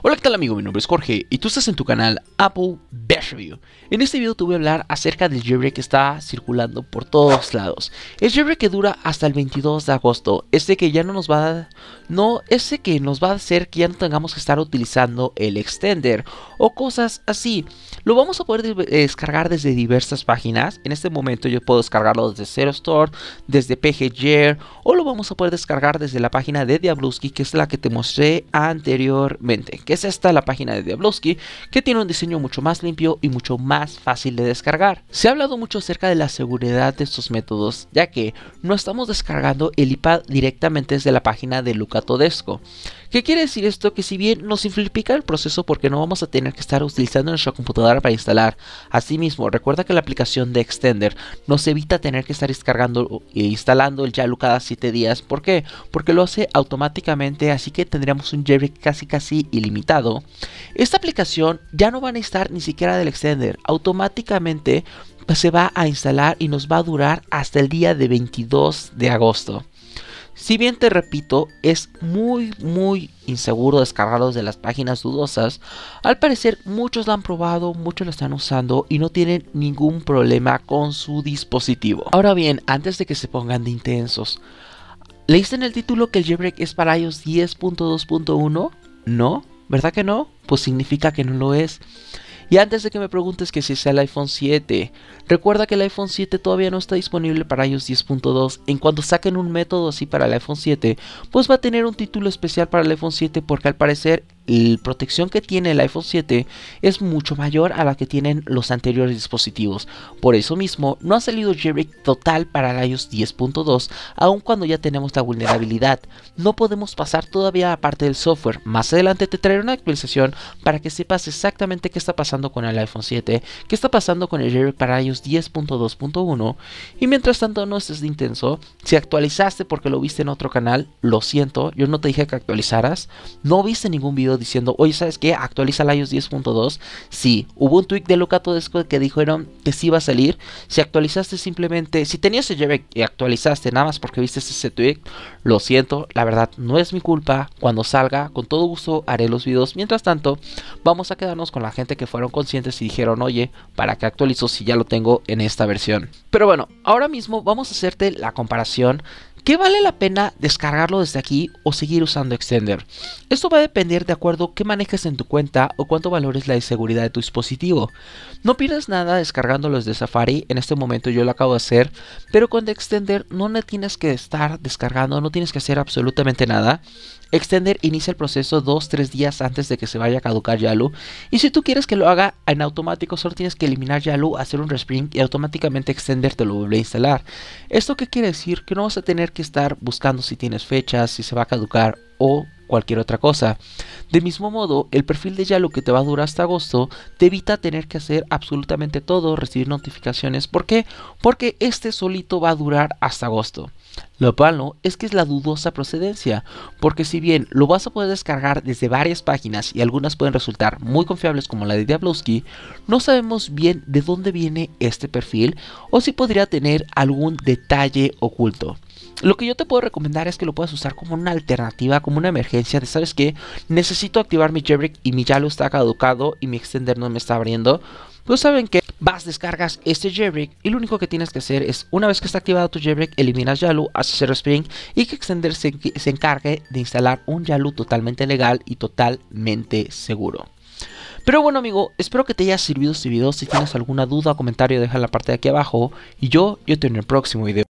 Hola, ¿qué tal amigo? Mi nombre es Jorge y tú estás en tu canal Apple en este video te voy a hablar acerca del jailbreak que está circulando por todos lados. El jailbreak que dura hasta el 22 de agosto, este que ya no nos va a... No, ese que nos va a hacer que ya no tengamos que estar utilizando el extender o cosas así. Lo vamos a poder eh, descargar desde diversas páginas. En este momento yo puedo descargarlo desde Zero Store, desde PGJair o lo vamos a poder descargar desde la página de Diabluski que es la que te mostré anteriormente. Que es esta la página de Diabluski que tiene un diseño mucho más limpio y mucho más fácil de descargar. Se ha hablado mucho acerca de la seguridad de estos métodos, ya que no estamos descargando el iPad directamente desde la página de Luca Todesco. ¿Qué quiere decir esto? Que si bien nos simplifica el proceso porque no vamos a tener que estar utilizando nuestra computadora para instalar. Asimismo, recuerda que la aplicación de Extender nos evita tener que estar descargando e instalando el Yalu cada 7 días. ¿Por qué? Porque lo hace automáticamente, así que tendríamos un jailbreak casi casi ilimitado. Esta aplicación ya no van a estar ni siquiera del extender, automáticamente pues, se va a instalar y nos va a durar hasta el día de 22 de agosto. Si bien te repito, es muy muy inseguro descargarlos de las páginas dudosas, al parecer muchos lo han probado, muchos lo están usando y no tienen ningún problema con su dispositivo. Ahora bien, antes de que se pongan de intensos, ¿leíste en el título que el jailbreak es para iOS 10.2.1? ¿No? ¿Verdad que no? Pues significa que no lo es. Y antes de que me preguntes que si sea el iPhone 7, recuerda que el iPhone 7 todavía no está disponible para iOS 10.2. En cuanto saquen un método así para el iPhone 7, pues va a tener un título especial para el iPhone 7 porque al parecer la protección que tiene el iPhone 7 es mucho mayor a la que tienen los anteriores dispositivos. Por eso mismo, no ha salido jailbreak total para el iOS 10.2, aun cuando ya tenemos la vulnerabilidad. No podemos pasar todavía a parte del software. Más adelante te traeré una actualización para que sepas exactamente qué está pasando con el iPhone 7, qué está pasando con el jailbreak para iOS 10.2.1 y mientras tanto no estés de intenso, si actualizaste porque lo viste en otro canal, lo siento, yo no te dije que actualizaras, no viste ningún video diciendo, oye, ¿sabes qué? Actualiza el iOS 10.2. Sí, hubo un tweet de Locato Desco que dijeron que sí iba a salir. Si actualizaste simplemente, si tenías el jailbreak y actualizaste nada más porque viste ese tweet lo siento, la verdad no es mi culpa. Cuando salga, con todo gusto haré los videos. Mientras tanto, vamos a quedarnos con la gente que fueron conscientes y dijeron, oye, ¿para qué actualizo si ya lo tengo en esta versión? Pero bueno, ahora mismo vamos a hacerte la comparación ¿Qué vale la pena descargarlo desde aquí o seguir usando Extender? Esto va a depender de acuerdo qué manejes en tu cuenta o cuánto valores la seguridad de tu dispositivo. No pierdes nada descargándolo desde Safari, en este momento yo lo acabo de hacer, pero con Extender no tienes que estar descargando, no tienes que hacer absolutamente nada. Extender inicia el proceso 2-3 días antes de que se vaya a caducar Yalu. Y si tú quieres que lo haga en automático, solo tienes que eliminar Yalu, hacer un respring y automáticamente Extender te lo vuelve a instalar. ¿Esto qué quiere decir? Que no vas a tener que estar buscando si tienes fechas, si se va a caducar o cualquier otra cosa. De mismo modo, el perfil de Yalu que te va a durar hasta agosto te evita tener que hacer absolutamente todo, recibir notificaciones. ¿Por qué? Porque este solito va a durar hasta agosto. Lo malo es que es la dudosa procedencia, porque si bien lo vas a poder descargar desde varias páginas y algunas pueden resultar muy confiables como la de Diablowski, no sabemos bien de dónde viene este perfil o si podría tener algún detalle oculto. Lo que yo te puedo recomendar es que lo puedas usar como una alternativa, como una emergencia de, ¿sabes que Necesito activar mi jailbreak y mi ya está caducado y mi extender no me está abriendo. Pues saben que vas, descargas este jailbreak y lo único que tienes que hacer es, una vez que está activado tu jailbreak, eliminas Yalu, haces el Spring y que Extender se, encargue de instalar un Yalu totalmente legal y totalmente seguro. Pero bueno amigo, espero que te haya servido este video, si tienes alguna duda o comentario deja en la parte de aquí abajo y yo, yo te en el próximo video.